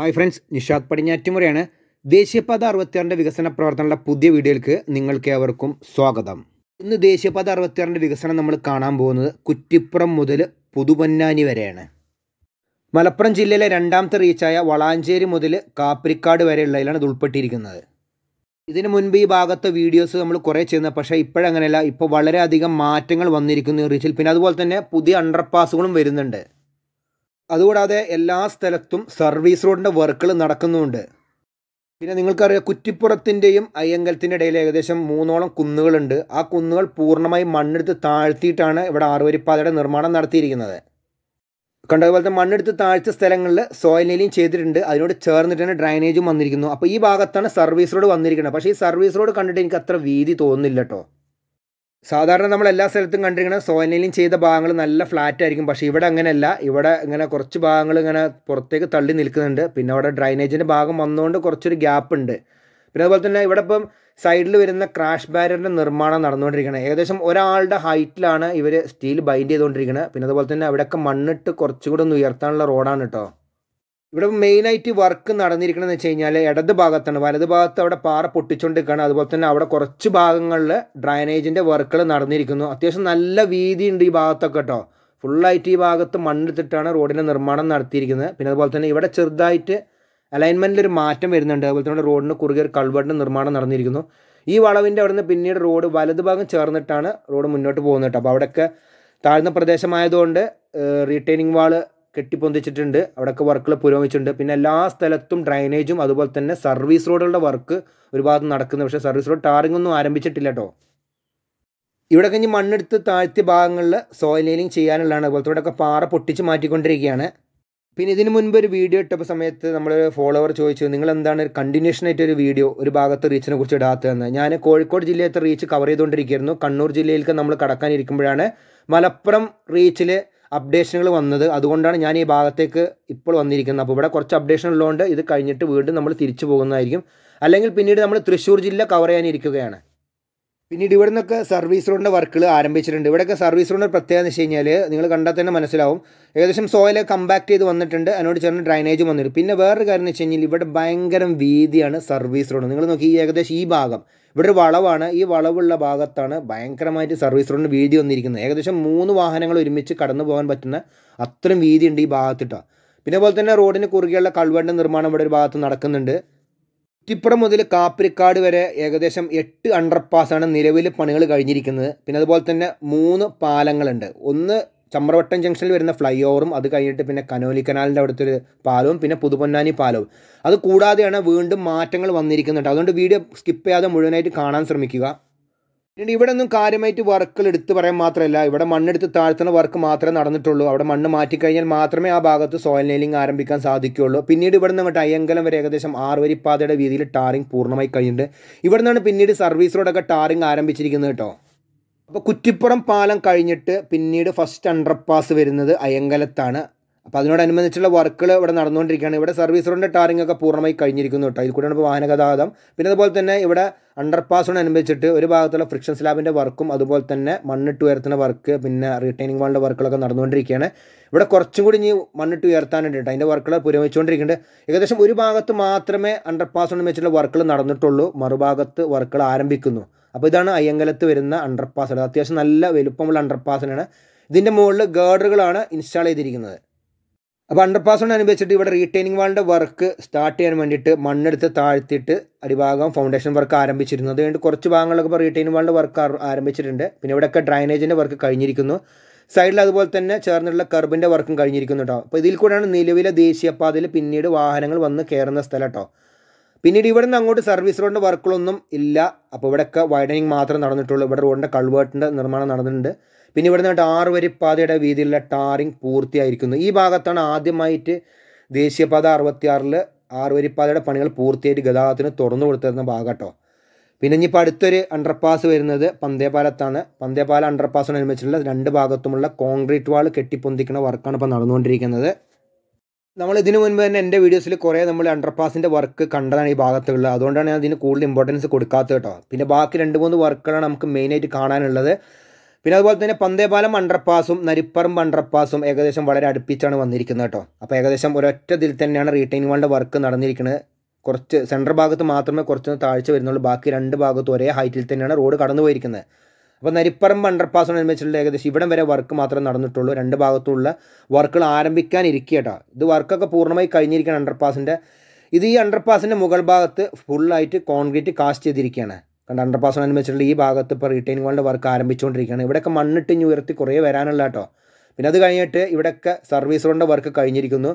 hi friends Nishad പടിഞ്ഞാറ്റുമുറയാണ് ദേശീയപാത അറുപത്തിയാറിൻ്റെ വികസന പ്രവർത്തനങ്ങളുടെ പുതിയ വീഡിയോയിലേക്ക് നിങ്ങൾക്ക് ഏവർക്കും സ്വാഗതം ഇന്ന് ദേശീയപാത അറുപത്തിയാറിൻ്റെ വികസനം നമ്മൾ കാണാൻ പോകുന്നത് കുറ്റിപ്പുറം മുതൽ പുതുപൊന്നാനി വരെയാണ് മലപ്പുറം ജില്ലയിലെ രണ്ടാമത്തെ റീച്ചായ വളാഞ്ചേരി മുതൽ കാപ്രിക്കാട് വരെയുള്ളതിലാണ് ഇത് ഉൾപ്പെട്ടിരിക്കുന്നത് ഇതിനു മുൻപ് ഈ ഭാഗത്തെ വീഡിയോസ് നമ്മൾ കുറേ ചെയ്യുന്നത് പക്ഷേ ഇപ്പോഴങ്ങനെയല്ല ഇപ്പോൾ വളരെയധികം മാറ്റങ്ങൾ വന്നിരിക്കുന്നു ഈ റീച്ചിൽ പിന്നെ അതുപോലെ തന്നെ പുതിയ അണ്ടർപാസുകളും വരുന്നുണ്ട് അതുകൂടാതെ എല്ലാ സ്ഥലത്തും സർവീസ് റോഡിൻ്റെ വർക്കുകൾ നടക്കുന്നുമുണ്ട് പിന്നെ നിങ്ങൾക്കറിയാം കുറ്റിപ്പുറത്തിൻ്റെയും അയ്യങ്കലത്തിൻ്റെ ഇടയിൽ ഏകദേശം മൂന്നോളം കുന്നുകളുണ്ട് ആ കുന്നുകൾ പൂർണ്ണമായും മണ്ണെടുത്ത് താഴ്ത്തിയിട്ടാണ് ഇവിടെ ആറുവരിപ്പാതയുടെ നിർമ്മാണം നടത്തിയിരിക്കുന്നത് കണ്ടതുപോലത്തെ മണ്ണെടുത്ത് താഴ്ച സ്ഥലങ്ങളിൽ സോയിൽ നെയിലിംഗ് ചെയ്തിട്ടുണ്ട് അതിനോട് ചേർന്നിട്ടാണ് ഡ്രൈനേജും വന്നിരിക്കുന്നു അപ്പോൾ ഈ ഭാഗത്താണ് സർവീസ് റോഡ് വന്നിരിക്കുന്നത് പക്ഷേ ഈ സർവീസ് റോഡ് കണ്ടിട്ട് എനിക്ക് അത്ര വീതി തോന്നുന്നില്ല കേട്ടോ സാധാരണ നമ്മൾ എല്ലാ സ്ഥലത്തും കണ്ടിരിക്കുന്ന സോനയിലും ചെയ്ത ഭാഗങ്ങൾ നല്ല ഫ്ലാറ്റ് ആയിരിക്കും പക്ഷേ ഇവിടെ അങ്ങനെയല്ല ഇവിടെ ഇങ്ങനെ കുറച്ച് ഭാഗങ്ങൾ ഇങ്ങനെ പുറത്തേക്ക് തള്ളി നിൽക്കുന്നുണ്ട് പിന്നെ അവിടെ ഡ്രൈനേജിൻ്റെ ഭാഗം വന്നുകൊണ്ട് കുറച്ചൊരു ഗ്യാപ്പ് ഉണ്ട് പിന്നെ അതുപോലെ തന്നെ ഇവിടെ ഇപ്പം സൈഡിൽ വരുന്ന ക്രാഷ് ബാരറിൻ്റെ നിർമ്മാണം നടന്നുകൊണ്ടിരിക്കുന്നത് ഏകദേശം ഒരാളുടെ ഹൈറ്റിലാണ് ഇവർ സ്റ്റീൽ ബൈൻഡ് ചെയ്തുകൊണ്ടിരിക്കുന്നത് പിന്നെ അതുപോലെ തന്നെ അവിടെയൊക്കെ മണ്ണിട്ട് കുറച്ചുകൂടെ ഒന്ന് ഉയർത്താനുള്ള റോഡാണ് കേട്ടോ ഇവിടെ മെയിനായിട്ട് വർക്ക് നടന്നിരിക്കണമെന്ന് വെച്ച് കഴിഞ്ഞാൽ ഇടത് ഭാഗത്താണ് വലത് ഭാഗത്ത് അവിടെ പാറ പൊട്ടിച്ചുകൊണ്ടിരിക്കുകയാണ് അതുപോലെ തന്നെ അവിടെ കുറച്ച് ഭാഗങ്ങളിൽ ഡ്രൈനേജിൻ്റെ വർക്കുകൾ നടന്നിരിക്കുന്നു അത്യാവശ്യം നല്ല വീതിയുണ്ട് ഈ ഭാഗത്തൊക്കെ കേട്ടോ ഫുള്ളായിട്ട് ഈ ഭാഗത്ത് മണ്ണെടുത്തിട്ടാണ് റോഡിൻ്റെ നിർമ്മാണം നടത്തിയിരിക്കുന്നത് പിന്നെ അതുപോലെ തന്നെ ഇവിടെ ചെറുതായിട്ട് അലൈൻമെൻറ്റിൽ ഒരു മാറ്റം വരുന്നുണ്ട് അതുപോലെ തന്നെ റോഡിന് കുറുകെ ഒരു കൾവെട്ടിൻ്റെ നിർമ്മാണം നടന്നിരിക്കുന്നു ഈ വളവിൻ്റെ അവിടുന്ന് പിന്നീട് റോഡ് വലതുഭാഗം ചേർന്നിട്ടാണ് റോഡ് മുന്നോട്ട് പോകുന്നത് കേട്ടോ അപ്പോൾ അവിടെയൊക്കെ താഴ്ന്ന പ്രദേശമായതുകൊണ്ട് റീറ്റെയിനിങ് വാള് കെട്ടിപ്പൊന്തിച്ചിട്ടുണ്ട് അവിടെയൊക്കെ വർക്കുകൾ പുരോഗമിച്ചിട്ടുണ്ട് പിന്നെ എല്ലാ സ്ഥലത്തും ഡ്രൈനേജും അതുപോലെ തന്നെ സർവീസ് റോഡുകളുടെ വർക്ക് ഒരു ഭാഗത്ത് പക്ഷേ സർവീസ് റോഡ് ടാറിംഗ് ഒന്നും ആരംഭിച്ചിട്ടില്ല കേട്ടോ ഇവിടെ കഴിഞ്ഞ് മണ്ണെടുത്ത് താഴ്ത്തിയ ഭാഗങ്ങളിൽ സോയിൽ ലൈനിങ് ചെയ്യാനുള്ളതാണ് അതുപോലെ ഇവിടെയൊക്കെ പാറ പൊട്ടിച്ച് മാറ്റിക്കൊണ്ടിരിക്കുകയാണ് പിന്നെ ഇതിന് മുൻപ് ഒരു വീഡിയോ ഇട്ടപ്പോൾ സമയത്ത് നമ്മൾ ഫോളോവർ ചോദിച്ചു നിങ്ങൾ എന്താണ് കണ്ടിന്യൂഷൻ ആയിട്ട് ഒരു വീഡിയോ ഒരു ഭാഗത്ത് റീച്ചിനെ കുറിച്ച് ഇടാത്തതെന്ന് ഞാൻ കോഴിക്കോട് ജില്ലയിലത്തെ റീച്ച് കവർ ചെയ്തുകൊണ്ടിരിക്കുകയായിരുന്നു കണ്ണൂർ ജില്ലയിലേക്ക് നമ്മൾ കടക്കാനിരിക്കുമ്പോഴാണ് മലപ്പുറം റീച്ചിൽ അപ്ഡേഷനുകൾ വന്നത് അതുകൊണ്ടാണ് ഞാൻ ഈ ഭാഗത്തേക്ക് ഇപ്പോൾ വന്നിരിക്കുന്നത് അപ്പോൾ ഇവിടെ കുറച്ച് അപ്ഡേഷൻ ഉള്ളതുകൊണ്ട് ഇത് കഴിഞ്ഞിട്ട് വീണ്ടും നമ്മൾ തിരിച്ചു പോകുന്നതായിരിക്കും അല്ലെങ്കിൽ പിന്നീട് നമ്മൾ തൃശ്ശൂർ ജില്ല കവർ ചെയ്യാനിരിക്കുകയാണ് പിന്നീട് ഇവിടെ നിന്നൊക്കെ സർവീസ് റോഡിൻ്റെ വർക്കുകൾ ആരംഭിച്ചിട്ടുണ്ട് ഇവിടെയൊക്കെ സർവീസ് റോഡിൻ്റെ പ്രത്യേകത എന്ന് വെച്ച് കഴിഞ്ഞാൽ നിങ്ങൾ കണ്ടാൽ തന്നെ മനസ്സിലാവും ഏകദേശം സോയിൽ കമ്പാക്ട് ചെയ്ത് വന്നിട്ടുണ്ട് അതിനോട് ചേർന്ന് ഡ്രൈനേജും വന്നിട്ടുണ്ട് പിന്നെ വേറൊരു കാര്യം എന്ന് വെച്ച് കഴിഞ്ഞാൽ ഇവിടെ ഭയങ്കരം വീതിയാണ് സർവീസ് റോഡ് നിങ്ങൾ നോക്കി ഈ ഏകദേശം ഈ ഭാഗം ഇവിടെ ഒരു വളവാണ് ഈ വളവുള്ള ഭാഗത്താണ് ഭയങ്കരമായിട്ട് സർവീസ് റോഡിന് വീതി വന്നിരിക്കുന്നത് ഏകദേശം മൂന്ന് വാഹനങ്ങൾ ഒരുമിച്ച് കടന്നു പോകാൻ പറ്റുന്ന അത്രയും വീതിയുണ്ട് ഈ ഭാഗത്തിട്ടാണ് പിന്നെ അതുപോലെ തന്നെ റോഡിന് കുറുകെയുള്ള കൾവേണ്ട നിർമ്മാണം ഇവിടെ ഒരു ഭാഗത്ത് നടക്കുന്നുണ്ട് കുറ്റിപ്പുറം മുതൽ കാപ്പിരിക്കാട് വരെ ഏകദേശം എട്ട് അണ്ടർപാസാണ് നിലവിൽ പണികൾ കഴിഞ്ഞിരിക്കുന്നത് പിന്നെ അതുപോലെ തന്നെ മൂന്ന് പാലങ്ങളുണ്ട് ഒന്ന് ചമ്രവട്ടം ജംഗ്ഷനിൽ വരുന്ന ഫ്ലൈ ഓവറും അത് കഴിഞ്ഞിട്ട് പിന്നെ കനോലി കനാലിൻ്റെ അവിടുത്തെ ഒരു പാലവും പിന്നെ പുതുപൊന്നാനി പാലവും അത് കൂടാതെയാണ് വീണ്ടും മാറ്റങ്ങൾ വന്നിരിക്കുന്നുണ്ട് അതുകൊണ്ട് വീഡിയോ സ്കിപ്പ് ചെയ്യാതെ മുഴുവനായിട്ട് കാണാൻ ശ്രമിക്കുക ഇനി ഇവിടെ ഒന്നും കാര്യമായിട്ട് വർക്കുകൾ എടുത്ത് പറയാൻ മാത്രമല്ല ഇവിടെ മണ്ണെടുത്ത് താഴ്ത്തുന്ന വർക്ക് മാത്രമേ നടന്നിട്ടുള്ളൂ അവിടെ മണ്ണ് മാറ്റിക്കഴിഞ്ഞാൽ മാത്രമേ ആ ഭാഗത്ത് സോയിൽ നെയിലിംഗ് ആരംഭിക്കാൻ സാധിക്കുകയുള്ളൂ പിന്നീട് ഇവിടെ നിന്ന് അങ്ങോട്ട് അയ്യങ്കലം വരെ ഏകദേശം പാതയുടെ വീതിയിൽ ടാറിംഗ് പൂർണ്ണമായി കഴിഞ്ഞിട്ടുണ്ട് ഇവിടെ നിന്നാണ് പിന്നീട് സർവീസ് റോഡൊക്കെ ടാറിംഗ് ആരംഭിച്ചിരിക്കുന്നത് കേട്ടോ അപ്പോൾ കുറ്റിപ്പുറം പാലം കഴിഞ്ഞിട്ട് പിന്നീട് ഫസ്റ്റ് അണ്ടർപാസ് വരുന്നത് അയ്യങ്കലത്താണ് അപ്പോൾ അതിനോടനുബന്ധിച്ചുള്ള വർക്കുകൾ ഇവിടെ നടന്നുകൊണ്ടിരിക്കുകയാണ് ഇവിടെ സർവീസ് റോഡിൻ്റെ ടാറിംഗ് ഒക്കെ പൂർണ്ണമായി കഴിഞ്ഞിരിക്കുന്നു കേട്ടോ അതിൽ കൂടെയാണ് ഇപ്പോൾ വാഹന ഗതാഗതം പിന്നെ അതുപോലെ തന്നെ ഇവിടെ അണ്ടർ പാസിനോടനുബന്ധിച്ചിട്ട് ഒരു ഭാഗത്തുള്ള ഫ്രിക്ഷൻ സ്ലാബിൻ്റെ വർക്കും അതുപോലെ തന്നെ മണ്ണിട്ട് ഉയർത്തുന്ന വർക്ക് പിന്നെ റീറ്റൈനിങ് വാളിൻ്റെ വർക്കുകളൊക്കെ നടന്നുകൊണ്ടിരിക്കുകയാണ് ഇവിടെ കുറച്ചും കൂടി ഇനി മണ്ണിട്ട് ഉയർത്താനുണ്ട് കേട്ടോ അതിൻ്റെ വർക്കുകൾ പുരോഗമിച്ചുകൊണ്ടിരിക്കുന്നുണ്ട് ഏകദേശം ഒരു ഭാഗത്ത് മാത്രമേ അണ്ടർ പാസിനോടനുബന്ധിച്ചുള്ള വർക്കുകൾ നടന്നിട്ടുള്ളൂ മറുഭാഗത്ത് വർക്കുകൾ ആരംഭിക്കുന്നു അപ്പോൾ ഇതാണ് അയ്യങ്കലത്ത് വരുന്ന അണ്ടർ പാസ് അത്യാവശ്യം നല്ല വലുപ്പമുള്ള അണ്ടർ പാസിനാണ് ഇതിൻ്റെ മുകളിൽ ഗേഡറുകളാണ് ഇൻസ്റ്റാൾ ചെയ്തിരിക്കുന്നത് അപ്പോൾ അണ്ടർ അനുഭവിച്ചിട്ട് ഇവിടെ റീറ്റെയിനിങ് വാളിൻ്റെ വർക്ക് സ്റ്റാർട്ട് ചെയ്യാൻ വേണ്ടിയിട്ട് മണ്ണെടുത്ത് താഴ്ത്തിയിട്ട് അടിഭാഗം ഫൗണ്ടേഷൻ വർക്ക് ആരംഭിച്ചിരുന്നു അതുകൊണ്ട് കുറച്ച് ഭാഗങ്ങളൊക്കെ ഇപ്പോൾ റീറ്റെയിനിങ് വാളിൻ്റെ വർക്ക് ആരംഭിച്ചിട്ടുണ്ട് പിന്നെ ഇവിടെയൊക്കെ ഡ്രൈനേജിൻ്റെ വർക്ക് കഴിഞ്ഞിരിക്കുന്നു സൈഡിൽ അതുപോലെ തന്നെ ചേർന്നിട്ടുള്ള കർബിൻ്റെ വർക്കും കഴിഞ്ഞിരിക്കുന്നു കേട്ടോ അപ്പോൾ ഇതിൽ കൂടെയാണ് നിലവിലെ ദേശീയപാതയിൽ പിന്നീട് വാഹനങ്ങൾ വന്ന് കയറുന്ന സ്ഥലം കേട്ടോ പിന്നീട് ഇവിടെ നിന്ന് അങ്ങോട്ട് സർവീസ് റോഡിൻ്റെ വർക്കുകളൊന്നും ഇല്ല അപ്പോൾ ഇവിടെയൊക്കെ വൈഡനിങ് മാത്രം നടന്നിട്ടുള്ളൂ ഇവിടെ റോഡിൻ്റെ കൾവേർട്ടിൻ്റെ നിർമ്മാണം നടന്നിട്ടുണ്ട് പിന്നെ ഇവിടുന്ന് ആറ് വരി പാതയുടെ വീതിയിലുള്ള ടാറിംഗ് പൂർത്തിയായിരിക്കുന്നു ഈ ഭാഗത്താണ് ആദ്യമായിട്ട് ദേശീയപാത അറുപത്തിയാറിൽ ആറ് വരിപ്പാതയുടെ പണികൾ പൂർത്തിയായിട്ട് ഗതാഗതത്തിന് തുറന്നു കൊടുത്തിരുന്ന ഭാഗം കേട്ടോ പിന്നെ ഇനിയിപ്പോൾ അടുത്തൊരു അണ്ടർപാസ് വരുന്നത് പന്തേപാലത്താണ് പന്തേപാല അണ്ടർപാസിനനുസരിച്ചുള്ള രണ്ട് ഭാഗത്തുമുള്ള കോൺക്രീറ്റ് വാൾ കെട്ടിപ്പൊന്തിക്കുന്ന വർക്കാണ് ഇപ്പോൾ നടന്നുകൊണ്ടിരിക്കുന്നത് നമ്മൾ ഇതിനു മുൻപ് തന്നെ എൻ്റെ വീഡിയോസിൽ കുറേ നമ്മൾ അണ്ടർപാസിൻ്റെ വർക്ക് കണ്ടതാണ് ഈ ഭാഗത്തുള്ളത് അതുകൊണ്ടാണ് ഞാൻ അതിന് കൂടുതൽ ഇമ്പോർട്ടൻസ് കൊടുക്കാത്തത് കേട്ടോ പിന്നെ ബാക്കി രണ്ട് മൂന്ന് വർക്കുകളാണ് നമുക്ക് മെയിനായിട്ട് കാണാനുള്ളത് പിന്നെ അതുപോലെ തന്നെ പന്തേപാലം അണ്ടർപാസും നരിപ്പറമ്പ് അണ്ടർപാസും ഏകദേശം വളരെ അടുപ്പിച്ചാണ് വന്നിരിക്കുന്നത് കേട്ടോ അപ്പോൾ ഏകദേശം ഒരൊറ്റ ഇതിൽ തന്നെയാണ് റീറ്റൈനിങ് വാളിൻ്റെ വർക്ക് നടന്നിരിക്കുന്നത് കുറച്ച് സെൻറ്റർ ഭാഗത്ത് മാത്രമേ കുറച്ചൊന്ന് താഴ്ച വരുന്നുള്ളൂ ബാക്കി രണ്ട് ഭാഗത്തും ഒരേ ഹൈറ്റിൽ തന്നെയാണ് റോഡ് കടന്നു പോയിരിക്കുന്നത് അപ്പോൾ നരിപ്പറമ്പ് അണ്ടർപാസിനനുസരിച്ചുള്ള ഏകദേശം ഇവിടം വരെ വർക്ക് മാത്രമേ നടന്നിട്ടുള്ളൂ രണ്ട് ഭാഗത്തുള്ള വർക്കുകൾ ആരംഭിക്കാനിരിക്കുക കേട്ടോ ഇത് വർക്കൊക്കെ പൂർണ്ണമായി കഴിഞ്ഞിരിക്കുകയാണ് അണ്ടർപാസിൻ്റെ ഇത് ഈ അണ്ടർപാസിൻ്റെ മുകൾ ഭാഗത്ത് ഫുള്ളായിട്ട് കോൺക്രീറ്റ് കാസ്റ്റ് ചെയ്തിരിക്കുകയാണ് കണ്ട അണ്ടർ പാസ് അനുവദിച്ചിട്ടുള്ള ഈ ഭാഗത്ത് ഇപ്പോൾ റീറ്റെയിൻ വാളിൻ്റെ വർക്ക് ആരംഭിച്ചുകൊണ്ടിരിക്കുകയാണ് ഇവിടെയൊക്കെ മണ്ണിട്ട് ഇനി ഉയർത്തി കുറേ വരാനുള്ള കേട്ടോ പിന്നെ അത് കഴിഞ്ഞിട്ട് ഇവിടെയൊക്കെ സർവീസ് റോഡിൻ്റെ വർക്ക് കഴിഞ്ഞിരിക്കുന്നു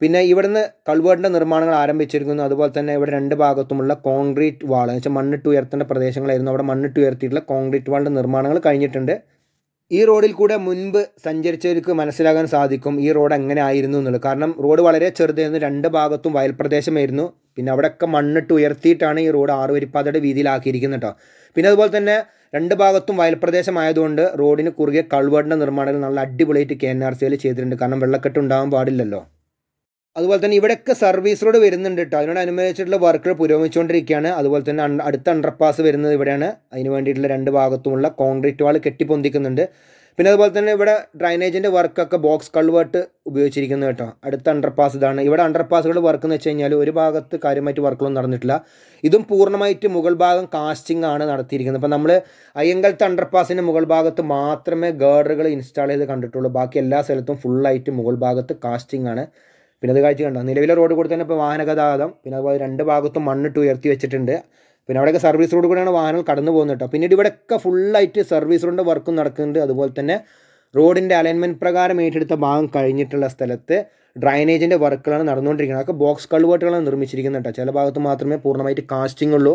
പിന്നെ ഇവിടുന്ന് കൾവേർഡിൻ്റെ നിർമ്മാണങ്ങൾ ആരംഭിച്ചിരിക്കുന്നു അതുപോലെ തന്നെ ഇവിടെ രണ്ട് ഭാഗത്തുമുള്ള കോൺക്രീറ്റ് വാൾ എന്ന് വെച്ചാൽ മണ്ണിട്ട് ഉയർത്തേണ്ട പ്രദേശങ്ങളായിരുന്നു അവിടെ മണ്ണിട്ട് ഉയർത്തിയിട്ടുള്ള കോൺക്രീറ്റ് വാളിൻ്റെ നിർമ്മാണങ്ങൾ കഴിഞ്ഞിട്ടുണ്ട് ഈ റോഡിൽ കൂടെ മുൻപ് സഞ്ചരിച്ചവർക്ക് മനസ്സിലാകാൻ സാധിക്കും ഈ റോഡ് എങ്ങനെ ആയിരുന്നു എന്നുള്ളത് കാരണം റോഡ് വളരെ ചെറുതായിരുന്നു രണ്ട് ഭാഗത്തും വയൽ പ്രദേശമായിരുന്നു പിന്നെ അവിടെയൊക്കെ മണ്ണിട്ട് ഉയർത്തിയിട്ടാണ് ഈ റോഡ് ആറുവരിപ്പാതയുടെ വീതിയിലാക്കിയിരിക്കുന്നത് കേട്ടോ പിന്നെ അതുപോലെ തന്നെ രണ്ട് ഭാഗത്തും വയൽപ്രദേശമായതുകൊണ്ട് റോഡിന് കുറുകെ കൾവേടിൻ്റെ നിർമ്മാണത്തിൽ നല്ല അടിപൊളിയായിട്ട് കെ എൻ ആർ സിയിൽ ചെയ്തിട്ടുണ്ട് കാരണം വെള്ളക്കെട്ട് ഉണ്ടാകാൻ പാടില്ലല്ലോ അതുപോലെ തന്നെ ഇവിടെയൊക്കെ സർവീസ് റോഡ് വരുന്നുണ്ട് കേട്ടോ അതിനോടനുബന്ധിച്ചിട്ടുള്ള വർക്കുകൾ പുരോഗമിച്ചുകൊണ്ടിരിക്കുകയാണ് അതുപോലെ തന്നെ അടുത്ത അണ്ടർപാസ് വരുന്നത് ഇവിടെയാണ് അതിന് വേണ്ടിയിട്ടുള്ള രണ്ട് ഭാഗത്തുമുള്ള കോൺക്രീറ്റ് വാൾ കെട്ടിപ്പൊന്തിക്കുന്നുണ്ട് പിന്നെ അതുപോലെ തന്നെ ഇവിടെ ഡ്രൈനേജിൻ്റെ വർക്കൊക്കെ ബോക്സ് കൾവേർട്ട് ഉപയോഗിച്ചിരിക്കുന്നു കേട്ടോ അടുത്ത അണ്ടർപാസ് ഇതാണ് ഇവിടെ അണ്ടർപാസുകൾ വർക്ക് എന്ന് വെച്ച് കഴിഞ്ഞാൽ ഒരു ഭാഗത്ത് കാര്യമായിട്ട് വർക്കുകളൊന്നും നടന്നിട്ടില്ല ഇതും പൂർണ്ണമായിട്ട് മുകൾ ഭാഗം കാസ്റ്റിംഗ് ആണ് നടത്തിയിരിക്കുന്നത് അപ്പം നമ്മൾ അയ്യങ്കലത്തെ അണ്ടർപാസിൻ്റെ മുകൾ ഭാഗത്ത് മാത്രമേ ഗേർഡറുകൾ ഇൻസ്റ്റാൾ ചെയ്ത് കണ്ടിട്ടുള്ളൂ ബാക്കി എല്ലാ സ്ഥലത്തും ഫുള്ളായിട്ട് മുകൾ ഭാഗത്ത് കാസ്റ്റിംഗ് ആണ് പിന്നെ അത് കാഴ്ച കണ്ടോ നിലവിലെ റോഡ് കൂടി തന്നെ ഇപ്പോൾ വാഹന ഗതാഗതം പിന്നെ അതുപോലെ രണ്ട് ഭാഗത്തും മണ്ണിട്ട് ഉയർത്തി വെച്ചിട്ടുണ്ട് പിന്നെ അവിടെയൊക്കെ സർവീസ് റോഡ് കൂടെയാണ് വാഹനങ്ങൾ കടന്നു പോകുന്നത് കേട്ടോ പിന്നീട് ഇവിടെയൊക്കെ ഫുള്ളായിട്ട് സർവീസ് റോഡിൻ്റെ വർക്കും നടക്കുന്നുണ്ട് അതുപോലെ തന്നെ റോഡിൻ്റെ അലൈൻമെൻറ്റ് പ്രകാരം ഏറ്റെടുത്ത ഭാഗം കഴിഞ്ഞിട്ടുള്ള സ്ഥലത്ത് ഡ്രൈനേജിൻ്റെ വർക്കുകളാണ് നടന്നുകൊണ്ടിരിക്കുന്നത് അതൊക്കെ ബോക്സ് കൾവേർട്ടുകളാണ് നിർമ്മിച്ചിരിക്കുന്നത് കേട്ടോ ചില ഭാഗത്ത് മാത്രമേ പൂർണ്ണമായിട്ട് കാസ്റ്റിംഗ് ഉള്ളൂ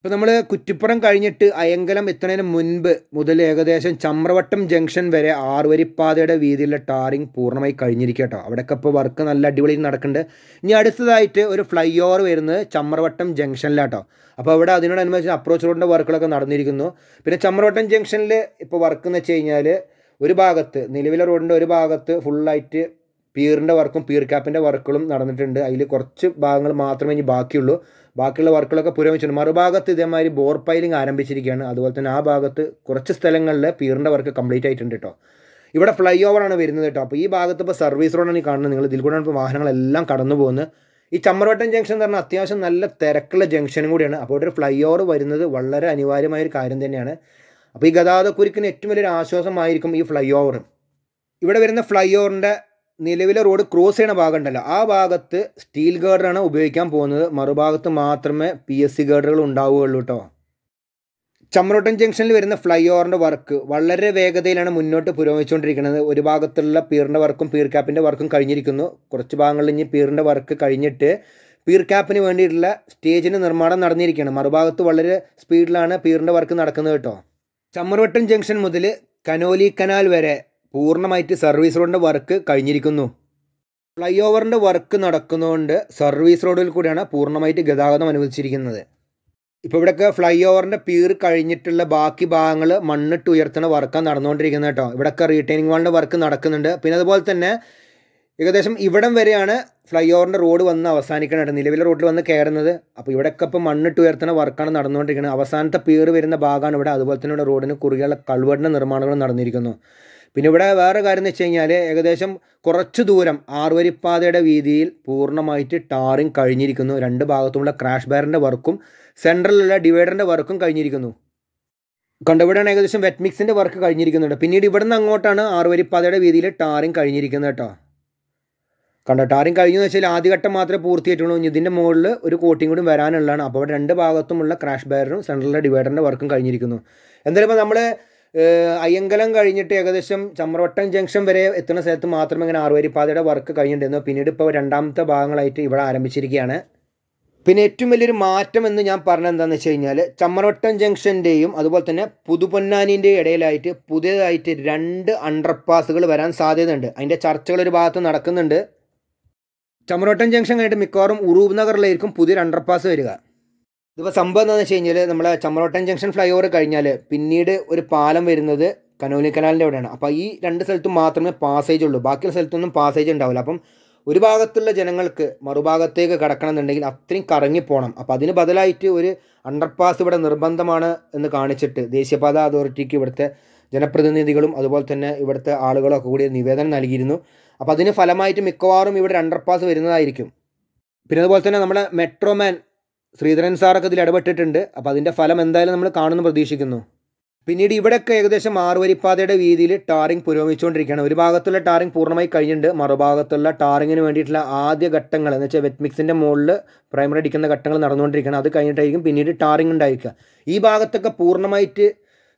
ഇപ്പം നമ്മൾ കുറ്റിപ്പുറം കഴിഞ്ഞിട്ട് അയങ്കലം എത്തുന്നതിന് മുൻപ് മുതൽ ഏകദേശം ചമ്രവട്ടം ജംഗ്ഷൻ വരെ ആറുവരിപ്പാതയുടെ വീതിയിലുള്ള ടാറിങ് പൂർണ്ണമായി കഴിഞ്ഞിരിക്കുക കേട്ടോ അവിടെയൊക്കെ ഇപ്പോൾ വർക്ക് നല്ല അടിപൊളി നടക്കുന്നുണ്ട് ഇനി അടുത്തതായിട്ട് ഒരു ഫ്ലൈ ഓവർ വരുന്നത് ചമ്രവട്ടം ജംഗ്ഷനിലാട്ടോ അപ്പോൾ അവിടെ അതിനോടനുബന്ധിച്ച് അപ്രോച്ച് റോഡിൻ്റെ വർക്കുകളൊക്കെ നടന്നിരിക്കുന്നു പിന്നെ ചമ്രവട്ടം ജംഗ്ഷനിൽ ഇപ്പോൾ വർക്ക് എന്ന് വെച്ച് കഴിഞ്ഞാൽ ഒരു ഭാഗത്ത് നിലവിലെ റോഡിൻ്റെ ഒരു ഭാഗത്ത് ഫുള്ളായിട്ട് പീറിൻ്റെ വർക്കും പീർ ക്യാപ്പിൻ്റെ വർക്കുകളും നടന്നിട്ടുണ്ട് അതിൽ കുറച്ച് ഭാഗങ്ങൾ മാത്രമേ ഇനി ബാക്കിയുള്ളൂ ബാക്കിയുള്ള വർക്കുകളൊക്കെ പുരോഗമിച്ചിട്ടുണ്ട് മറുഭാഗത്ത് ഇതേമാതിരി ബോർ പൈലിംഗ് ആരംഭിച്ചിരിക്കുകയാണ് അതുപോലെ തന്നെ ആ ഭാഗത്ത് കുറച്ച് സ്ഥലങ്ങളിൽ പീറിൻ്റെ വർക്ക് കംപ്ലീറ്റ് ആയിട്ടുണ്ട് കേട്ടോ ഇവിടെ ഫ്ലൈ ഓവറാണ് വരുന്നത് കേട്ടോ അപ്പോൾ ഈ ഭാഗത്ത് ഇപ്പോൾ സർവീസ് റോഡാണ് ഈ കാണുന്നത് നിങ്ങൾ ഇതിൽ കൂടെയാണ് ഇപ്പോൾ വാഹനങ്ങളെല്ലാം കടന്നു പോകുന്നത് ഈ ചമ്മർവട്ടം ജംഗ്ഷൻ എന്ന് പറഞ്ഞാൽ അത്യാവശ്യം നല്ല തിരക്കുള്ള ജംഗ്ഷനും കൂടിയാണ് അപ്പോൾ ഒരു ഫ്ലൈ ഓവർ വരുന്നത് വളരെ അനിവാര്യമായ ഒരു കാര്യം തന്നെയാണ് അപ്പോൾ ഈ ഗതാഗതക്കുരുക്കിന് ഏറ്റവും വലിയൊരു ആശ്വാസമായിരിക്കും ഈ ഫ്ലൈ ഓവർ ഇവിടെ വരുന്ന ഫ്ലൈ ഓവറിൻ്റെ നിലവിലെ റോഡ് ക്രോസ് ചെയ്യണ ഭാഗം ഉണ്ടല്ലോ ആ ഭാഗത്ത് സ്റ്റീൽ ഗേർഡറാണ് ഉപയോഗിക്കാൻ പോകുന്നത് മറുഭാഗത്ത് മാത്രമേ പി എസ് സി ഗേർഡറുകൾ ഉണ്ടാവുകയുള്ളൂ കേട്ടോ ചമ്രോട്ടൻ ജംഗ്ഷനിൽ വരുന്ന ഫ്ലൈ ഓവറിൻ്റെ വർക്ക് വളരെ വേഗതയിലാണ് മുന്നോട്ട് പുരോഗമിച്ചുകൊണ്ടിരിക്കുന്നത് ഒരു ഭാഗത്തുള്ള പീറിൻ്റെ വർക്കും പീർ ക്യാപ്പിൻ്റെ വർക്കും കഴിഞ്ഞിരിക്കുന്നു കുറച്ച് ഭാഗങ്ങളിൽ ഇനി പീറിൻ്റെ വർക്ക് കഴിഞ്ഞിട്ട് പീർ ക്യാപ്പിന് വേണ്ടിയിട്ടുള്ള സ്റ്റേജിൻ്റെ നിർമ്മാണം നടന്നിരിക്കുകയാണ് മറുഭാഗത്ത് വളരെ സ്പീഡിലാണ് പീറിൻ്റെ വർക്ക് നടക്കുന്നത് കേട്ടോ ചമ്രവട്ടം ജംഗ്ഷൻ മുതൽ കനോലി കനാൽ വരെ പൂർണ്ണമായിട്ട് സർവീസ് റോഡിൻ്റെ വർക്ക് കഴിഞ്ഞിരിക്കുന്നു ഫ്ലൈ ഓവറിൻ്റെ വർക്ക് നടക്കുന്നതുകൊണ്ട് സർവീസ് റോഡിൽ കൂടിയാണ് പൂർണ്ണമായിട്ട് ഗതാഗതം അനുവദിച്ചിരിക്കുന്നത് ഇപ്പോൾ ഇവിടെയൊക്കെ ഫ്ലൈ ഓവറിൻ്റെ പീർ കഴിഞ്ഞിട്ടുള്ള ബാക്കി ഭാഗങ്ങൾ മണ്ണിട്ട് ഉയർത്തണ വർക്കാണ് നടന്നുകൊണ്ടിരിക്കുന്നത് കേട്ടോ ഇവിടെയൊക്കെ റീറ്റെയിനിങ് വാളിൻ്റെ വർക്ക് നടക്കുന്നുണ്ട് പിന്നെ അതുപോലെ തന്നെ ഏകദേശം ഇവിടം വരെയാണ് ഫ്ലൈ ഓവറിൻ്റെ റോഡ് വന്ന് അവസാനിക്കണത് നിലവിലെ റോഡിൽ വന്ന് കയറുന്നത് അപ്പോൾ ഇവിടെയൊക്കെ ഇപ്പോൾ മണ്ണിട്ട് ഉയർത്തുന്ന വർക്കാണ് നടന്നുകൊണ്ടിരിക്കുന്നത് അവസാനത്തെ പീർ വരുന്ന ഭാഗമാണ് ഇവിടെ അതുപോലെ തന്നെ ഇവിടെ റോഡിന് കുറുകെയുള്ള കളുവടിൻ്റെ നിർമ്മാണങ്ങൾ നടന്നിരിക്കുന്നു പിന്നെ ഇവിടെ വേറെ കാര്യം എന്ന് വെച്ച് കഴിഞ്ഞാൽ ഏകദേശം കുറച്ച് ദൂരം ആറുവരിപ്പാതയുടെ വീതിയിൽ പൂർണ്ണമായിട്ട് ടാറിങ് കഴിഞ്ഞിരിക്കുന്നു രണ്ട് ഭാഗത്തുമുള്ള ക്രാഷ് ബാറിൻ്റെ വർക്കും സെൻട്രലുള്ള ഡിവൈഡറിൻ്റെ വർക്കും കഴിഞ്ഞിരിക്കുന്നു കണ്ടുപിടാണ് ഏകദേശം വെറ്റ്മിക്സിൻ്റെ വർക്ക് കഴിഞ്ഞിരിക്കുന്നുണ്ട് പിന്നീട് ഇവിടുന്ന് അങ്ങോട്ടാണ് ആറുവരിപ്പാതയുടെ വീതിയിൽ ടാറിങ് കഴിഞ്ഞിരിക്കുന്നത് കേട്ടോ കണ്ട ടാറിങ് കഴിഞ്ഞു വെച്ചാൽ ആദ്യഘട്ടം മാത്രമേ പൂർത്തിയായിട്ടുള്ളൂ ഇതിൻ്റെ മുകളിൽ ഒരു കോട്ടിങ് കൂടി വരാനുള്ളതാണ് അപ്പോൾ രണ്ട് ഭാഗത്തുമുള്ള ക്രാഷ് ബാരറും സെൻട്രലിലെ ഡിവൈഡറിൻ്റെ വർക്കും കഴിഞ്ഞിരിക്കുന്നു എന്തായാലും ഇപ്പോൾ നമ്മൾ അയ്യങ്കലം കഴിഞ്ഞിട്ട് ഏകദേശം ചമ്രവട്ടം ജംഗ്ഷൻ വരെ എത്തുന്ന സ്ഥലത്ത് മാത്രം ഇങ്ങനെ ആറുവരിപ്പാതയുടെ വർക്ക് കഴിഞ്ഞിട്ടുണ്ടായിരുന്നു പിന്നീട് ഇപ്പോൾ രണ്ടാമത്തെ ഭാഗങ്ങളായിട്ട് ഇവിടെ ആരംഭിച്ചിരിക്കുകയാണ് പിന്നെ ഏറ്റവും വലിയൊരു മാറ്റം എന്ന് ഞാൻ പറഞ്ഞത് എന്താണെന്ന് വെച്ച് കഴിഞ്ഞാൽ ചമ്മറവട്ടം ജംഗ്ഷൻ്റെയും അതുപോലെ തന്നെ പുതുപൊന്നാനിൻ്റെയും ഇടയിലായിട്ട് പുതിയതായിട്ട് രണ്ട് അണ്ടർപാസുകൾ വരാൻ സാധ്യതയുണ്ട് അതിൻ്റെ ചർച്ചകൾ ഒരു ഭാഗത്ത് നടക്കുന്നുണ്ട് ചമ്മറവട്ടം ജംഗ്ഷൻ കഴിഞ്ഞിട്ട് മിക്കവാറും ഉറൂബ് നഗറിലായിരിക്കും പുതിയൊരു അണ്ടർപാസ് വരിക ഇതിപ്പോൾ സംഭവം എന്താണെന്ന് വെച്ച് കഴിഞ്ഞാൽ നമ്മളെ ചമ്മറോട്ടൻ ജംഗ്ഷൻ ഫ്ലൈ ഓവർ കഴിഞ്ഞാൽ പിന്നീട് ഒരു പാലം വരുന്നത് കനോലി കനാലിൻ്റെ അവിടെയാണ് അപ്പോൾ ഈ രണ്ട് സ്ഥലത്തും മാത്രമേ പാസേജ് ഉള്ളൂ ബാക്കിയുള്ള സ്ഥലത്തൊന്നും പാസേജ് ഉണ്ടാവില്ല അപ്പം ഒരു ഭാഗത്തുള്ള ജനങ്ങൾക്ക് മറുഭാഗത്തേക്ക് കടക്കണം എന്നുണ്ടെങ്കിൽ അത്രയും കറങ്ങി പോകണം അപ്പോൾ അതിന് ബദലായിട്ട് ഒരു അണ്ടർപാസ് ഇവിടെ നിർബന്ധമാണ് എന്ന് കാണിച്ചിട്ട് ദേശീയപാത അതോറിറ്റിക്ക് ഇവിടുത്തെ ജനപ്രതിനിധികളും അതുപോലെ തന്നെ ഇവിടുത്തെ ആളുകളൊക്കെ കൂടി നിവേദനം നൽകിയിരുന്നു അപ്പോൾ അതിന് ഫലമായിട്ട് മിക്കവാറും ഇവിടെ അണ്ടർപാസ് വരുന്നതായിരിക്കും പിന്നെ അതുപോലെ തന്നെ നമ്മുടെ മെട്രോമാൻ ശ്രീധരൻ സാറൊക്കെ ഇതിൽ ഇടപെട്ടിട്ടുണ്ട് അപ്പോൾ അതിൻ്റെ ഫലം എന്തായാലും നമ്മൾ കാണുമെന്ന് പ്രതീക്ഷിക്കുന്നു പിന്നീട് ഇവിടെയൊക്കെ ഏകദേശം ആറുവരിപ്പാതയുടെ വീതിയിൽ ടാറിംഗ് പുരോഗമിച്ചുകൊണ്ടിരിക്കുകയാണ് ഒരു ഭാഗത്തുള്ള ടാറിംഗ് പൂർണ്ണമായി കഴിഞ്ഞിട്ടുണ്ട് മറുഭാഗത്തുള്ള ടാറിങ്ങിന് വേണ്ടിയിട്ടുള്ള ആദ്യ ഘട്ടങ്ങൾ എന്ന് വെച്ചാൽ വെറ്റ്മിക്സിൻ്റെ മുകളിൽ പ്രൈമറി അടിക്കുന്ന ഘട്ടങ്ങൾ നടന്നുകൊണ്ടിരിക്കുകയാണ് അത് കഴിഞ്ഞിട്ടായിരിക്കും പിന്നീട് ടാറിംഗ് ഉണ്ടായിരിക്കുക ഈ ഭാഗത്തൊക്കെ പൂർണ്ണമായിട്ട്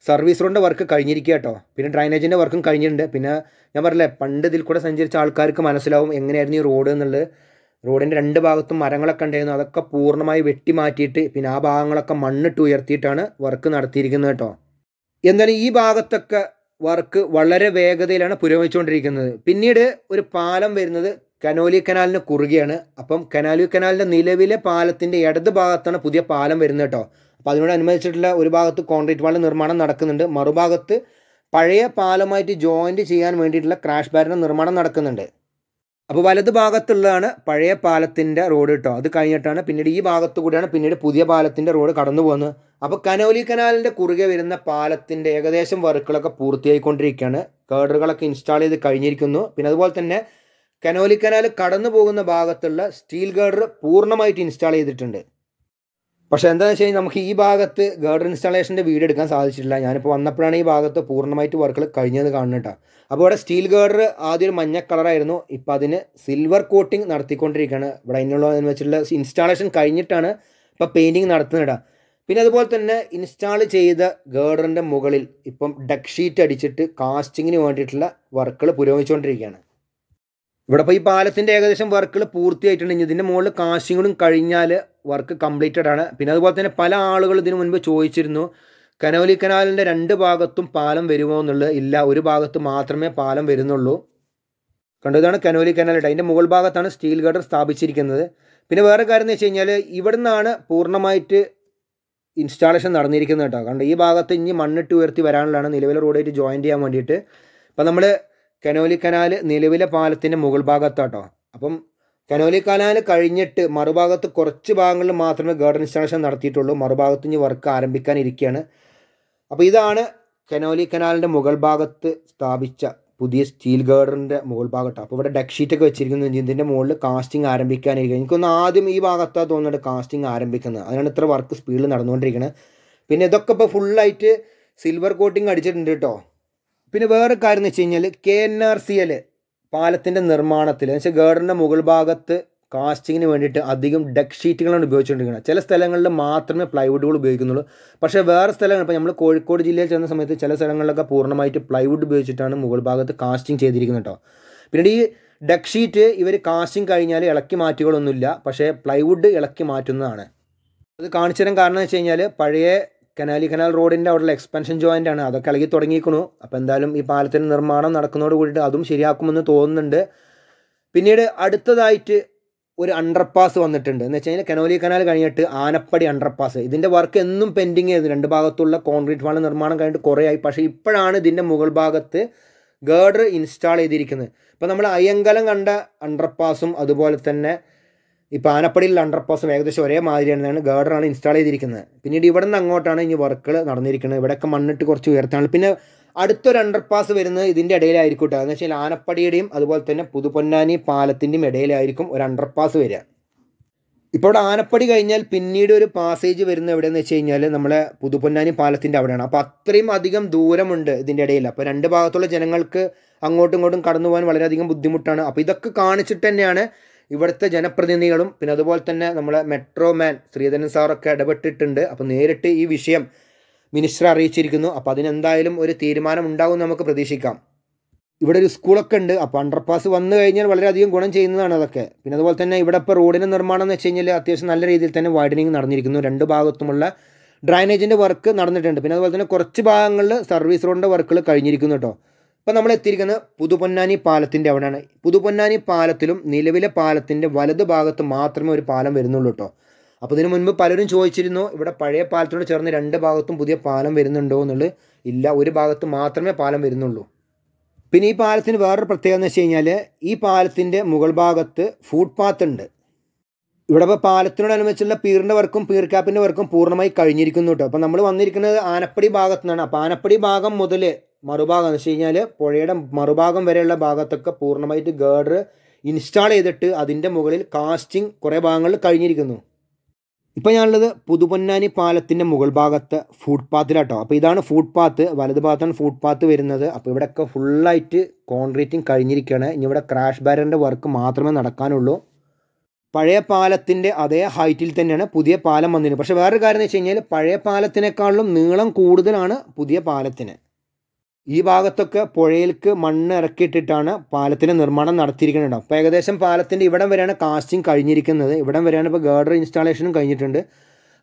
സർവീസ് റോഡിൻ്റെ വർക്ക് കഴിഞ്ഞിരിക്കുക കേട്ടോ പിന്നെ ഡ്രൈനേജിൻ്റെ വർക്കും കഴിഞ്ഞിട്ടുണ്ട് പിന്നെ ഞാൻ പറഞ്ഞില്ലേ പണ്ട് ഇതിൽ കൂടെ സഞ്ചരിച്ച ആൾക്കാർക്ക് മനസ്സിലാവും എങ്ങനെയായിരുന്നു ഈ റോഡ് എന്നുള്ളത് റോഡിൻ്റെ രണ്ട് ഭാഗത്തും മരങ്ങളൊക്കെ ഉണ്ടായിരുന്നു അതൊക്കെ പൂർണ്ണമായി വെട്ടി മാറ്റിയിട്ട് പിന്നെ ആ ഭാഗങ്ങളൊക്കെ മണ്ണിട്ട് ഉയർത്തിയിട്ടാണ് വർക്ക് നടത്തിയിരിക്കുന്നത് കേട്ടോ എന്നാലും ഈ ഭാഗത്തൊക്കെ വർക്ക് വളരെ വേഗതയിലാണ് പുരോഗമിച്ചുകൊണ്ടിരിക്കുന്നത് പിന്നീട് ഒരു പാലം വരുന്നത് കനോലി കനാലിന് കുറുകയാണ് അപ്പം കനാലി കനാലിൻ്റെ നിലവിലെ പാലത്തിൻ്റെ ഇടത് ഭാഗത്താണ് പുതിയ പാലം വരുന്നത് കേട്ടോ അപ്പോൾ അനുബന്ധിച്ചിട്ടുള്ള ഒരു ഭാഗത്ത് കോൺക്രീറ്റ് വാളിൻ്റെ നിർമ്മാണം നടക്കുന്നുണ്ട് മറുഭാഗത്ത് പഴയ പാലമായിട്ട് ജോയിൻറ്റ് ചെയ്യാൻ വേണ്ടിയിട്ടുള്ള ക്രാഷ് ബാരിൻ്റെ നിർമ്മാണം നടക്കുന്നുണ്ട് അപ്പോൾ വലത് ഭാഗത്തുള്ളതാണ് പഴയ പാലത്തിൻ്റെ റോഡ് കേട്ടോ അത് കഴിഞ്ഞിട്ടാണ് പിന്നീട് ഈ ഭാഗത്തു കൂടിയാണ് പിന്നീട് പുതിയ പാലത്തിൻ്റെ റോഡ് കടന്നു പോകുന്നത് അപ്പോൾ കനോലി കനാലിൻ്റെ കുറുകെ വരുന്ന പാലത്തിൻ്റെ ഏകദേശം വർക്കുകളൊക്കെ പൂർത്തിയായിക്കൊണ്ടിരിക്കുകയാണ് കേഡറുകളൊക്കെ ഇൻസ്റ്റാൾ ചെയ്ത് കഴിഞ്ഞിരിക്കുന്നു പിന്നെ അതുപോലെ തന്നെ കനോലി കനാൽ കടന്നു പോകുന്ന ഭാഗത്തുള്ള സ്റ്റീൽ ഗേഡർ പൂർണ്ണമായിട്ട് ഇൻസ്റ്റാൾ ചെയ്തിട്ടുണ്ട് പക്ഷേ എന്താണെന്ന് വെച്ച് കഴിഞ്ഞാൽ നമുക്ക് ഈ ഭാഗത്ത് ഗേർഡർ ഇൻസ്റ്റാളേഷൻ്റെ വീഡിയോ എടുക്കാൻ സാധിച്ചിട്ടില്ല ഞാനിപ്പോൾ വന്നപ്പോഴാണ് ഈ ഭാഗത്ത് പൂർണ്ണമായിട്ട് വർക്കുകൾ കഴിഞ്ഞത് കാണുന്നുണ്ടാ അപ്പോൾ ഇവിടെ സ്റ്റീൽ ഗേർഡർ ആദ്യം ഒരു മഞ്ഞ കളറായിരുന്നു ഇപ്പോൾ അതിന് സിൽവർ കോട്ടിംഗ് നടത്തിക്കൊണ്ടിരിക്കുകയാണ് ഇവിടെ അതിനുള്ളതെന്ന് വെച്ചിട്ടുള്ള ഇൻസ്റ്റാളേഷൻ കഴിഞ്ഞിട്ടാണ് ഇപ്പോൾ പെയിൻറ്റിങ് നടത്തുന്നിട പിന്നെ അതുപോലെ തന്നെ ഇൻസ്റ്റാൾ ചെയ്ത ഗേർഡറിൻ്റെ മുകളിൽ ഇപ്പം ഡക്ക് ഷീറ്റ് അടിച്ചിട്ട് കാസ്റ്റിങ്ങിന് വേണ്ടിയിട്ടുള്ള വർക്കുകൾ പുരോഗമിച്ചുകൊണ്ടിരിക്കുകയാണ് ഇവിടെ ഇപ്പോൾ ഈ പാലത്തിൻ്റെ ഏകദേശം വർക്കുകൾ പൂർത്തിയായിട്ടുണ്ട് ഇതിൻ്റെ മുകളിൽ കാശിങ്ങളും കഴിഞ്ഞാൽ വർക്ക് കംപ്ലീറ്റഡ് ആണ് പിന്നെ അതുപോലെ തന്നെ പല ആളുകൾ ഇതിനു മുൻപ് ചോദിച്ചിരുന്നു കനോലി കനാലിൻ്റെ രണ്ട് ഭാഗത്തും പാലം വരുമോ എന്നുള്ളത് ഇല്ല ഒരു ഭാഗത്ത് മാത്രമേ പാലം വരുന്നുള്ളൂ കണ്ടതാണ് കനോലി കനാലിട്ട് അതിൻ്റെ മുകൾ ഭാഗത്താണ് സ്റ്റീൽ ഗഡർ സ്ഥാപിച്ചിരിക്കുന്നത് പിന്നെ വേറെ കാര്യം എന്ന് വെച്ച് കഴിഞ്ഞാൽ ഇവിടെ നിന്നാണ് പൂർണ്ണമായിട്ട് ഇൻസ്റ്റാളേഷൻ നടന്നിരിക്കുന്നത് കേട്ടോ കാരണം ഈ ഭാഗത്ത് ഇനി മണ്ണിട്ട് ഉയർത്തി വരാനുള്ളതാണ് നിലവിലെ റോഡായിട്ട് ജോയിൻ ചെയ്യാൻ വേണ്ടിയിട്ട് അപ്പോൾ നമ്മൾ കനോലി കനാൽ നിലവിലെ പാലത്തിൻ്റെ മുകൾ ഭാഗത്താട്ടോ അപ്പം കനോലി കനാൽ കഴിഞ്ഞിട്ട് മറുഭാഗത്ത് കുറച്ച് ഭാഗങ്ങളിൽ മാത്രമേ ഗാർഡൻ ഇൻസ്റ്റാളേഷൻ നടത്തിയിട്ടുള്ളൂ മറുഭാഗത്ത് ഇനി വർക്ക് ആരംഭിക്കാൻ അപ്പോൾ ഇതാണ് കനോലി കനാലിൻ്റെ മുകൾ ഭാഗത്ത് സ്ഥാപിച്ച പുതിയ സ്റ്റീൽ ഗാർഡറിൻ്റെ മുകൾ ഭാഗത്താണ് അപ്പോൾ ഇവിടെ ഡെക് ഷീറ്റൊക്കെ വെച്ചിരിക്കുന്നു ഇതിൻ്റെ മുകളിൽ കാസ്റ്റിംഗ് ആരംഭിക്കാനിരിക്കുക എനിക്കൊന്ന് ആദ്യം ഈ ഭാഗത്താണ് തോന്നുന്നുണ്ട് കാസ്റ്റിംഗ് ആരംഭിക്കുന്നത് അതിനാണ് ഇത്ര വർക്ക് സ്പീഡിൽ നടന്നുകൊണ്ടിരിക്കുന്നത് പിന്നെ ഇതൊക്കെ ഇപ്പോൾ ഫുള്ളായിട്ട് സിൽവർ കോട്ടിങ് അടിച്ചിട്ടുണ്ട് കേട്ടോ പിന്നെ വേറെ കാര്യം എന്ന് വെച്ച് കഴിഞ്ഞാൽ K N R C L പാലത്തിൻ്റെ നിർമ്മാണത്തിൽ എന്ന് വെച്ചാൽ മുകൾ ഭാഗത്ത് കാസ്റ്റിങ്ങിന് വേണ്ടിയിട്ട് അധികം ഡെക്ക് ഷീറ്റുകളാണ് ഉപയോഗിച്ചുകൊണ്ടിരിക്കുന്നത് ചില സ്ഥലങ്ങളിൽ മാത്രമേ പ്ലൈവുഡുകൾ ഉപയോഗിക്കുന്നുള്ളൂ പക്ഷേ വേറെ സ്ഥലങ്ങൾ ഇപ്പോൾ നമ്മൾ കോഴിക്കോട് ജില്ലയിൽ ചെന്ന സമയത്ത് ചില സ്ഥലങ്ങളിലൊക്കെ പൂർണ്ണമായിട്ട് പ്ലൈവുഡ് ഉപയോഗിച്ചിട്ടാണ് മുകൾ ഭാഗത്ത് കാസ്റ്റിംഗ് ചെയ്തിരിക്കുന്നത് കേട്ടോ പിന്നീട് ഈ ഡെക്ക് ഷീറ്റ് ഇവർ കാസ്റ്റിംഗ് കഴിഞ്ഞാൽ ഇളക്കി മാറ്റുകളൊന്നുമില്ല പക്ഷേ പ്ലൈവുഡ് ഇളക്കി മാറ്റുന്നതാണ് അത് കാണിച്ചു തരാൻ കാരണം എന്ന് വെച്ച് കഴിഞ്ഞാൽ പഴയ കനാലി കനാൽ റോഡിൻ്റെ അവിടെ എക്സ്പെൻഷൻ ജോയിൻ്റ് ആണ് അതൊക്കെ ഇളകി തുടങ്ങിയിരിക്കുന്നു അപ്പോൾ എന്തായാലും ഈ പാലത്തിൻ്റെ നിർമ്മാണം നടക്കുന്നതോട് കൂടിയിട്ട് അതും ശരിയാക്കുമെന്ന് തോന്നുന്നുണ്ട് പിന്നീട് അടുത്തതായിട്ട് ഒരു അണ്ടർപാസ് വന്നിട്ടുണ്ട് എന്ന് വെച്ച് കഴിഞ്ഞാൽ കനോലി കനാൽ കഴിഞ്ഞിട്ട് ആനപ്പടി അണ്ടർപാസ് ഇതിൻ്റെ വർക്ക് എന്നും പെൻഡിങ് ആയിരുന്നു രണ്ട് ഭാഗത്തുള്ള കോൺക്രീറ്റ് വാൾ നിർമ്മാണം കഴിഞ്ഞിട്ട് കുറേ ആയി പക്ഷേ ഇപ്പോഴാണ് ഇതിൻ്റെ മുകൾ ഭാഗത്ത് ഗേഡർ ഇൻസ്റ്റാൾ ചെയ്തിരിക്കുന്നത് ഇപ്പോൾ നമ്മൾ അയ്യങ്കലം കണ്ട അണ്ടർപാസും അതുപോലെ തന്നെ ഈ പാനപ്പടിയിൽ ഹൺഡ്രഡ് ഏകദേശം ഒരേ മാതിരിയാണ് ഗാർഡറാണ് ഇൻസ്റ്റാൾ ചെയ്തിരിക്കുന്നത് പിന്നീട് ഇവിടെ നിന്ന് അങ്ങോട്ടാണ് ഇനി വർക്കുകൾ നടന്നിരിക്കുന്നത് ഇവിടെയൊക്കെ മണ്ണിട്ട് കുറച്ച് ഉയർത്താണ് പിന്നെ അടുത്തൊരു അണ്ടർ പാസ് വരുന്നത് ഇതിൻ്റെ ഇടയിലായിരിക്കും എന്ന് വെച്ചാൽ ആനപ്പടിയുടെയും അതുപോലെ തന്നെ പുതുപൊന്നാനി പാലത്തിൻ്റെയും ഇടയിലായിരിക്കും ഒരു അണ്ടർ പാസ് വരിക ഇപ്പോൾ ഇവിടെ ആനപ്പടി കഴിഞ്ഞാൽ പിന്നീട് ഒരു പാസേജ് വരുന്നത് എവിടെയെന്ന് വെച്ച് കഴിഞ്ഞാൽ നമ്മളെ പുതുപൊന്നാനി പാലത്തിൻ്റെ അവിടെയാണ് അപ്പോൾ അത്രയും അധികം ദൂരമുണ്ട് ഇതിൻ്റെ ഇടയിൽ അപ്പോൾ രണ്ട് ഭാഗത്തുള്ള ജനങ്ങൾക്ക് അങ്ങോട്ടും ഇങ്ങോട്ടും കടന്നു പോകാൻ വളരെയധികം ബുദ്ധിമുട്ടാണ് അപ്പോൾ ഇതൊക്കെ കാണിച്ചിട്ട് തന്നെയാണ് ഇവിടുത്തെ ജനപ്രതിനിധികളും പിന്നെ അതുപോലെ തന്നെ നമ്മളെ മെട്രോമാൻ ശ്രീധരൻ സാറൊക്കെ ഇടപെട്ടിട്ടുണ്ട് അപ്പോൾ നേരിട്ട് ഈ വിഷയം മിനിസ്റ്റർ അറിയിച്ചിരിക്കുന്നു അപ്പോൾ അതിനെന്തായാലും ഒരു തീരുമാനം ഉണ്ടാവും നമുക്ക് പ്രതീക്ഷിക്കാം ഇവിടെ ഒരു സ്കൂളൊക്കെ ഉണ്ട് അപ്പോൾ അണ്ടർപാസ് വന്നു കഴിഞ്ഞാൽ വളരെയധികം ഗുണം ചെയ്യുന്നതാണ് അതൊക്കെ പിന്നെ അതുപോലെ തന്നെ ഇവിടെ ഇപ്പോൾ റോഡിന് നിർമ്മാണം എന്ന് വെച്ച് കഴിഞ്ഞാൽ അത്യാവശ്യം നല്ല രീതിയിൽ തന്നെ വൈഡനിങ് നടന്നിരിക്കുന്നു രണ്ട് ഭാഗത്തുമുള്ള ഡ്രൈനേജിൻ്റെ വർക്ക് നടന്നിട്ടുണ്ട് പിന്നെ അതുപോലെ തന്നെ കുറച്ച് ഭാഗങ്ങളിൽ സർവീസ് റോഡിൻ്റെ വർക്കുകൾ കഴിഞ്ഞിരിക്കുന്നു കേട്ടോ ഇപ്പോൾ നമ്മൾ എത്തിയിരിക്കുന്നത് പുതുപൊന്നാനി പാലത്തിൻ്റെ അവിടെയാണ് പുതുപൊന്നാനി പാലത്തിലും നിലവിലെ പാലത്തിൻ്റെ വലത് ഭാഗത്ത് മാത്രമേ ഒരു പാലം വരുന്നുള്ളൂ കേട്ടോ അപ്പോൾ ഇതിനു മുൻപ് പലരും ചോദിച്ചിരുന്നു ഇവിടെ പഴയ പാലത്തിനോട് ചേർന്ന് രണ്ട് ഭാഗത്തും പുതിയ പാലം വരുന്നുണ്ടോ എന്നുള്ളത് ഇല്ല ഒരു ഭാഗത്ത് മാത്രമേ പാലം വരുന്നുള്ളൂ പിന്നെ ഈ പാലത്തിന് വേറൊരു പ്രത്യേകത എന്ന് വെച്ച് കഴിഞ്ഞാൽ ഈ പാലത്തിൻ്റെ മുകൾ ഭാഗത്ത് ഫുഡ് പാത്ത് ഉണ്ട് ഇവിടെ ഇപ്പോൾ പാലത്തിനോടനുബന്ധിച്ചുള്ള പീറിൻ്റെ വർക്കും പീർക്കാപ്പിൻ്റെ വർക്കും പൂർണ്ണമായി കഴിഞ്ഞിരിക്കുന്നു കേട്ടോ അപ്പോൾ നമ്മൾ വന്നിരിക്കുന്നത് ആനപ്പടി ഭാഗത്തു നിന്നാണ് അപ്പോൾ ആനപ്പടി ഭാഗം മുതൽ മറുഭാഗം എന്ന് വെച്ച് കഴിഞ്ഞാൽ പുഴയുടെ മറുഭാഗം വരെയുള്ള ഭാഗത്തൊക്കെ പൂർണ്ണമായിട്ട് ഗേഡർ ഇൻസ്റ്റാൾ ചെയ്തിട്ട് അതിൻ്റെ മുകളിൽ കാസ്റ്റിംഗ് കുറേ ഭാഗങ്ങളിൽ കഴിഞ്ഞിരിക്കുന്നു ഇപ്പോൾ ഞാനുള്ളത് പുതുപൊന്നാനി പാലത്തിൻ്റെ മുകൾ ഭാഗത്ത് ഫുട് പാത്തിലാട്ടോ അപ്പോൾ ഇതാണ് ഫുട്പാത്ത് പാത്ത് വലത് ഭാഗത്താണ് ഫുട് പാത്ത് വരുന്നത് അപ്പോൾ ഇവിടെയൊക്കെ ഫുള്ളായിട്ട് കോൺക്രീറ്റിംഗ് കഴിഞ്ഞിരിക്കുകയാണ് ഇനി ഇവിടെ ക്രാഷ് ബാരറിൻ്റെ വർക്ക് മാത്രമേ നടക്കാനുള്ളൂ പഴയ പാലത്തിൻ്റെ അതേ ഹൈറ്റിൽ തന്നെയാണ് പുതിയ പാലം വന്നിരുന്നത് പക്ഷേ വേറൊരു കാര്യം എന്ന് വെച്ച് കഴിഞ്ഞാൽ പഴയ പാലത്തിനേക്കാളും നീളം കൂടുതലാണ് പുതിയ പാലത്തിന് ഈ ഭാഗത്തൊക്കെ പുഴയിലേക്ക് മണ്ണ് ഇറക്കിയിട്ടിട്ടാണ് പാലത്തിൻ്റെ നിർമ്മാണം നടത്തിയിരിക്കുന്നത് അപ്പോൾ ഏകദേശം പാലത്തിൻ്റെ ഇവിടം വരെയാണ് കാസ്റ്റിംഗ് കഴിഞ്ഞിരിക്കുന്നത് ഇവിടം വരെയാണ് ഇപ്പോൾ ഗാർഡർ ഇൻസ്റ്റാളേഷനും കഴിഞ്ഞിട്ടുണ്ട്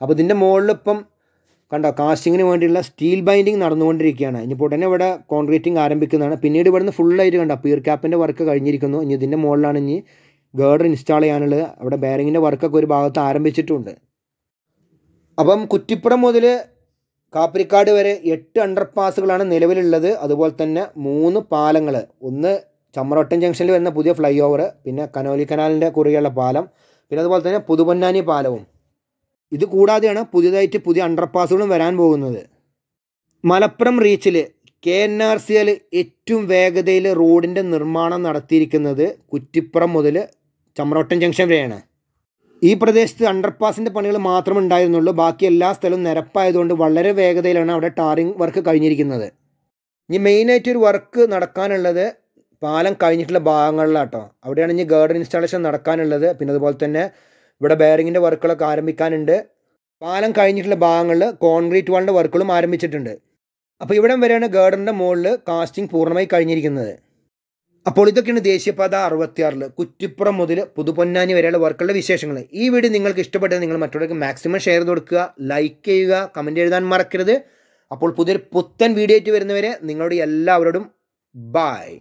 അപ്പോൾ ഇതിൻ്റെ മുകളിലിപ്പം കണ്ടോ കാസ്റ്റിങ്ങിന് വേണ്ടിയുള്ള സ്റ്റീൽ ബൈൻഡിങ് നടന്നുകൊണ്ടിരിക്കുകയാണ് ഇനിയിപ്പോൾ ഉടനെ ഇവിടെ കോൺക്രീറ്റിംഗ് ആരംഭിക്കുന്നതാണ് പിന്നീട് ഇവിടുന്ന് ഫുള്ളായിട്ട് കണ്ടോ പിയർ ക്യാപ്പിൻ്റെ വർക്ക് കഴിഞ്ഞിരിക്കുന്നു ഇനി ഇതിൻ്റെ മുകളിലാണ് ഇനി ഗേർഡർ ഇൻസ്റ്റാൾ ചെയ്യാനുള്ളത് അവിടെ ബാരിങ്ങിൻ്റെ വർക്കൊക്കെ ഒരു ഭാഗത്ത് ആരംഭിച്ചിട്ടുണ്ട് അപ്പം കുറ്റിപ്പുറം മുതൽ കാപ്രിക്കാട് വരെ എട്ട് അണ്ടർപാസുകളാണ് നിലവിലുള്ളത് അതുപോലെ തന്നെ മൂന്ന് പാലങ്ങൾ ഒന്ന് ചമ്രോട്ടൻ ജംഗ്ഷനിൽ വരുന്ന പുതിയ ഫ്ലൈ ഓവർ പിന്നെ കനോലി കനാലിൻ്റെ കുറുകെയുള്ള പാലം പിന്നെ അതുപോലെ തന്നെ പുതുപൊന്നാനി പാലവും ഇത് കൂടാതെയാണ് പുതിയതായിട്ട് പുതിയ അണ്ടർപാസുകളും വരാൻ പോകുന്നത് മലപ്പുറം റീച്ചിൽ K N R C L ഏറ്റവും വേഗതയിൽ റോഡിൻ്റെ നിർമ്മാണം നടത്തിയിരിക്കുന്നത് കുറ്റിപ്പുറം മുതൽ ചമ്രോട്ടൻ ജംഗ്ഷൻ വരെയാണ് ഈ പ്രദേശത്ത് അണ്ടർപാസിൻ്റെ പണികൾ മാത്രമേ ഉണ്ടായിരുന്നുള്ളൂ ബാക്കി എല്ലാ സ്ഥലവും നിരപ്പായതുകൊണ്ട് വളരെ വേഗതയിലാണ് അവിടെ ടാറിങ് വർക്ക് കഴിഞ്ഞിരിക്കുന്നത് ഇനി മെയിനായിട്ട് ഒരു വർക്ക് നടക്കാനുള്ളത് പാലം കഴിഞ്ഞിട്ടുള്ള ഭാഗങ്ങളിലാട്ടോ അവിടെയാണ് ഇനി ഗാർഡൻ ഇൻസ്റ്റാളേഷൻ നടക്കാനുള്ളത് പിന്നെ അതുപോലെ തന്നെ ഇവിടെ ബെയറിങ്ങിൻ്റെ വർക്കുകളൊക്കെ ആരംഭിക്കാനുണ്ട് പാലം കഴിഞ്ഞിട്ടുള്ള ഭാഗങ്ങളിൽ കോൺക്രീറ്റ് വാളിൻ്റെ വർക്കുകളും ആരംഭിച്ചിട്ടുണ്ട് അപ്പോൾ ഇവിടം വരെയാണ് ഗാർഡൻ്റെ മുകളിൽ കാസ്റ്റിംഗ് പൂർണ്ണമായി കഴിഞ്ഞിരിക്കുന്നത് അപ്പോൾ ഇതൊക്കെയാണ് ദേശീയപാത അറുപത്തിയാറിൽ കുറ്റിപ്പുറം മുതൽ പുതുപൊന്നാനി വരെയുള്ള വർക്കുള്ള വിശേഷങ്ങൾ ഈ വീഡിയോ നിങ്ങൾക്ക് ഇഷ്ടപ്പെട്ടാൽ നിങ്ങൾ മറ്റുള്ളവർക്ക് മാക്സിമം ഷെയർ ചെയ്ത് കൊടുക്കുക ലൈക്ക് ചെയ്യുക കമൻറ്റ് എഴുതാൻ മറക്കരുത് അപ്പോൾ പുതിയൊരു പുത്തൻ വീഡിയോ ആയിട്ട് വരുന്നവരെ നിങ്ങളുടെ എല്ലാവരോടും ബായ്